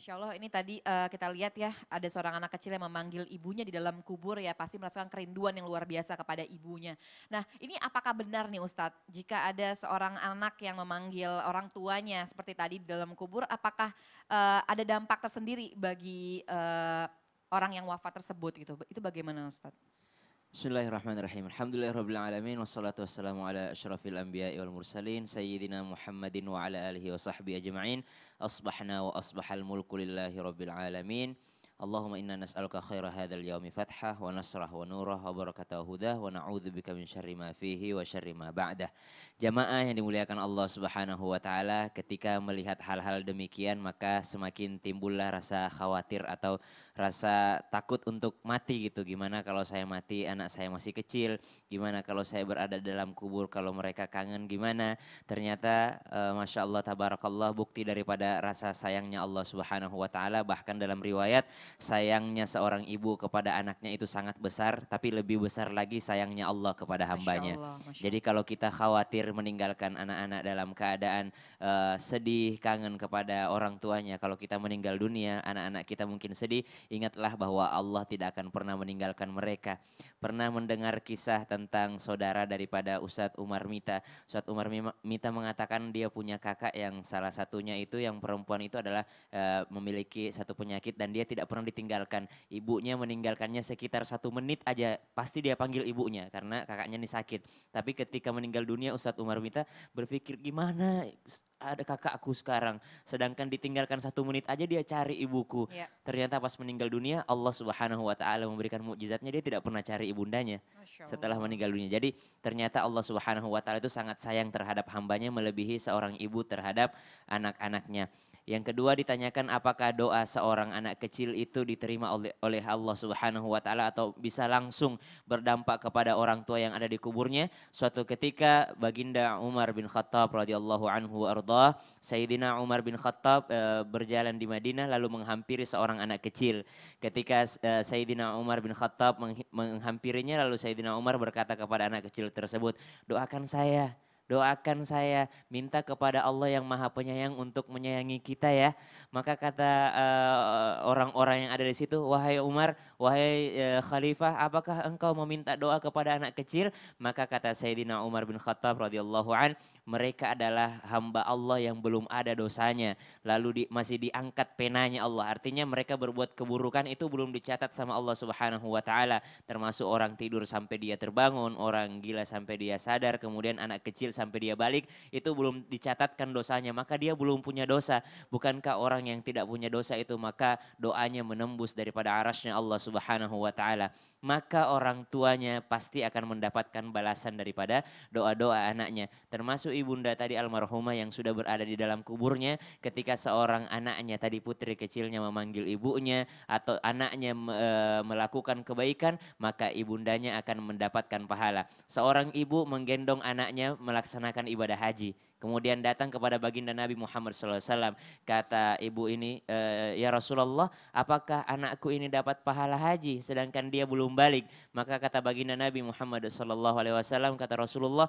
Masya Allah ini tadi uh, kita lihat ya ada seorang anak kecil yang memanggil ibunya di dalam kubur ya pasti merasakan kerinduan yang luar biasa kepada ibunya. Nah ini apakah benar nih Ustadz jika ada seorang anak yang memanggil orang tuanya seperti tadi di dalam kubur apakah uh, ada dampak tersendiri bagi uh, orang yang wafat tersebut gitu? Itu bagaimana Ustadz? Bismillahirrahmanirrahim. Alhamdulillahirabbil alamin wassalatu wassalamu ala asyrafil anbiya'i wal mursalin sayyidina Muhammadin wa ala alihi wa sahbihi ajma'in. Asbahna wa asbahal mulku lillahi rabbil alamin. Allahumma inna nas'aluka khaira hadzal yaumi fathah wa nasrah wa nurah wa barakatahu hudah wa na'udzubika min syarri ma fihi wa syarri ma ba'dah. Jamaah yang dimuliakan Allah Subhanahu wa taala ketika melihat hal-hal demikian maka semakin timbullah rasa khawatir atau rasa takut untuk mati gitu. Gimana kalau saya mati anak saya masih kecil? Gimana kalau saya berada dalam kubur kalau mereka kangen gimana? Ternyata uh, Masya Allah tabarakallah bukti daripada rasa sayangnya Allah Subhanahu wa taala bahkan dalam riwayat sayangnya seorang ibu kepada anaknya itu sangat besar, tapi lebih besar lagi sayangnya Allah kepada hambanya. Masya Allah, Masya Jadi kalau kita khawatir meninggalkan anak-anak dalam keadaan uh, sedih, kangen kepada orang tuanya, kalau kita meninggal dunia, anak-anak kita mungkin sedih, ingatlah bahwa Allah tidak akan pernah meninggalkan mereka. Pernah mendengar kisah tentang saudara daripada Ustadz Umar Mita. Ustadz Umar Mita mengatakan dia punya kakak yang salah satunya itu yang perempuan itu adalah uh, memiliki satu penyakit dan dia tidak pernah pernah ditinggalkan. Ibunya meninggalkannya sekitar satu menit aja, pasti dia panggil ibunya karena kakaknya ini sakit. Tapi ketika meninggal dunia Ustadz Umar Minta berpikir gimana ada kakakku sekarang. Sedangkan ditinggalkan satu menit aja dia cari ibuku. Ya. Ternyata pas meninggal dunia Allah Subhanahu Wa Taala memberikan mukjizatnya dia tidak pernah cari ibundanya setelah meninggal dunia. Jadi ternyata Allah Subhanahu Wa Taala itu sangat sayang terhadap hambanya melebihi seorang ibu terhadap anak-anaknya. Yang kedua ditanyakan apakah doa seorang anak kecil itu diterima oleh, Allah Subhanahu wa taala atau bisa langsung berdampak kepada orang tua yang ada di kuburnya. Suatu ketika Baginda Umar bin Khattab radhiyallahu anhu arda, Sayyidina Umar bin Khattab e, berjalan di Madinah lalu menghampiri seorang anak kecil. Ketika e, Sayyidina Umar bin Khattab menghampirinya lalu Sayyidina Umar berkata kepada anak kecil tersebut, "Doakan saya." doakan saya, minta kepada Allah yang maha penyayang untuk menyayangi kita ya. Maka kata eh, orang-orang uh, yang ada di situ, wahai Umar, wahai uh, Khalifah, apakah engkau meminta doa kepada anak kecil? Maka kata Sayyidina Umar bin Khattab radhiyallahu an, mereka adalah hamba Allah yang belum ada dosanya lalu di, masih diangkat penanya Allah artinya mereka berbuat keburukan itu belum dicatat sama Allah Subhanahu wa taala termasuk orang tidur sampai dia terbangun orang gila sampai dia sadar kemudian anak kecil sampai dia balik itu belum dicatatkan dosanya maka dia belum punya dosa bukankah orang yang tidak punya dosa itu maka doanya menembus daripada arasnya Allah Subhanahu wa taala maka orang tuanya pasti akan mendapatkan balasan daripada doa-doa anaknya termasuk termasuk ibunda tadi almarhumah yang sudah berada di dalam kuburnya ketika seorang anaknya tadi putri kecilnya memanggil ibunya atau anaknya e, melakukan kebaikan maka ibundanya akan mendapatkan pahala. Seorang ibu menggendong anaknya melaksanakan ibadah haji. Kemudian datang kepada baginda Nabi Muhammad SAW. Kata ibu ini, e, ya Rasulullah apakah anakku ini dapat pahala haji sedangkan dia belum balik. Maka kata baginda Nabi Muhammad SAW, kata Rasulullah,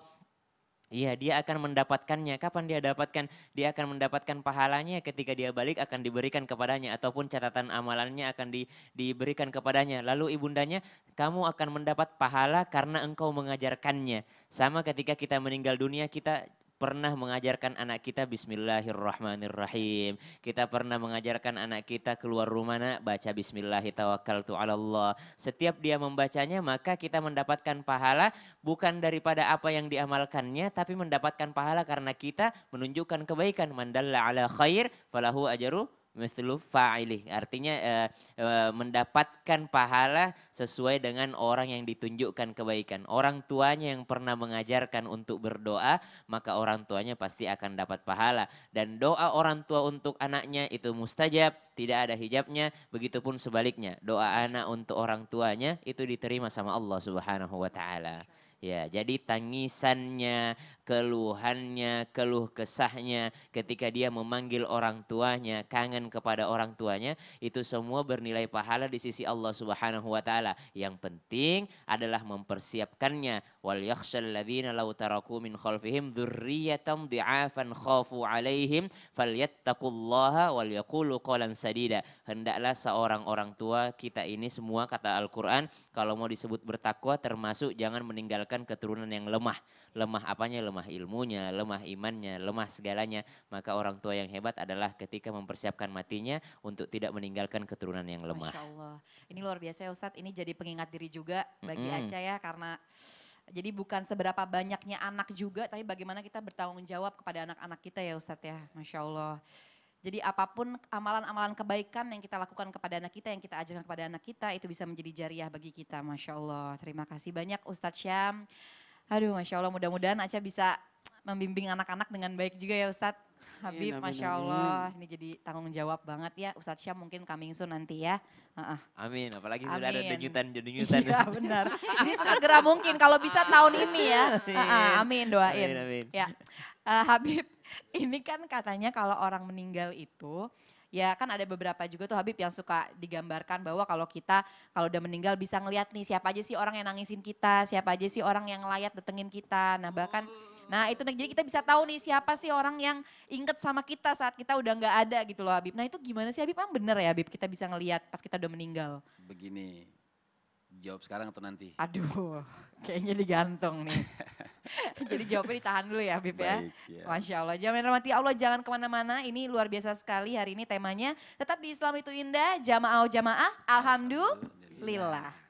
Iya, dia akan mendapatkannya. Kapan dia dapatkan? Dia akan mendapatkan pahalanya ketika dia balik akan diberikan kepadanya ataupun catatan amalannya akan di, diberikan kepadanya. Lalu ibundanya, kamu akan mendapat pahala karena engkau mengajarkannya. Sama ketika kita meninggal dunia, kita pernah mengajarkan anak kita bismillahirrahmanirrahim. Kita pernah mengajarkan anak kita keluar rumah nak baca bismillahirrahmanirrahim. Setiap dia membacanya maka kita mendapatkan pahala bukan daripada apa yang diamalkannya tapi mendapatkan pahala karena kita menunjukkan kebaikan. Mandalla ala khair falahu ajaru mislu fa'ilih. Artinya uh, uh, mendapatkan pahala sesuai dengan orang yang ditunjukkan kebaikan. Orang tuanya yang pernah mengajarkan untuk berdoa, maka orang tuanya pasti akan dapat pahala. Dan doa orang tua untuk anaknya itu mustajab, tidak ada hijabnya. Begitupun sebaliknya, doa anak untuk orang tuanya itu diterima sama Allah Subhanahu wa taala. Ya, jadi tangisannya, keluhannya, keluh kesahnya ketika dia memanggil orang tuanya, kangen kepada orang tuanya, itu semua bernilai pahala di sisi Allah Subhanahu wa taala. Yang penting adalah mempersiapkannya. Wal yakhshal ladzina law taraku min khalfihim dzurriyyatan dha'afan khafu 'alaihim falyattaqullaha wal yaqulu qawlan sadida. Hendaklah seorang orang tua kita ini semua kata Al-Qur'an kalau mau disebut bertakwa termasuk jangan meninggalkan akan keturunan yang lemah. Lemah apanya? Lemah ilmunya, lemah imannya, lemah segalanya. Maka orang tua yang hebat adalah ketika mempersiapkan matinya untuk tidak meninggalkan keturunan yang lemah. Masya Allah. Ini luar biasa ya Ustadz, ini jadi pengingat diri juga bagi mm -hmm. Aca ya karena jadi bukan seberapa banyaknya anak juga, tapi bagaimana kita bertanggung jawab kepada anak-anak kita ya Ustadz ya. Masya Allah. Jadi apapun amalan-amalan kebaikan yang kita lakukan kepada anak kita, yang kita ajarkan kepada anak kita, itu bisa menjadi jariah bagi kita. Masya Allah. Terima kasih banyak Ustadz Syam. Aduh Masya Allah mudah-mudahan Aca bisa membimbing anak-anak dengan baik juga ya Ustadz. Habib, amin, Masya Allah. Amin. Ini jadi tanggung jawab banget ya. Ustadz Syam mungkin coming soon nanti ya. Uh-uh. Amin, apalagi amin. sudah ada denyutan-denyutan. Iya benar. Ini segera mungkin kalau bisa tahun ini ya. Uh-uh. Amin, doain. Amin, amin. Ya. Uh, Habib, ini kan katanya kalau orang meninggal itu ya kan ada beberapa juga tuh Habib yang suka digambarkan bahwa kalau kita kalau udah meninggal bisa ngeliat nih siapa aja sih orang yang nangisin kita, siapa aja sih orang yang layak datengin kita. Nah bahkan Nah itu jadi kita bisa tahu nih siapa sih orang yang inget sama kita saat kita udah nggak ada gitu loh Habib. Nah itu gimana sih Habib? Emang bener ya Habib kita bisa ngelihat pas kita udah meninggal? Begini, jawab sekarang atau nanti? Aduh, kayaknya digantung nih. Jadi jawabnya ditahan dulu ya Habib ya. Masya Allah. Jamin rahmati Allah jangan kemana-mana. Ini luar biasa sekali hari ini temanya. Tetap di Islam itu indah. Jamaah jamaah. Alhamdulillah.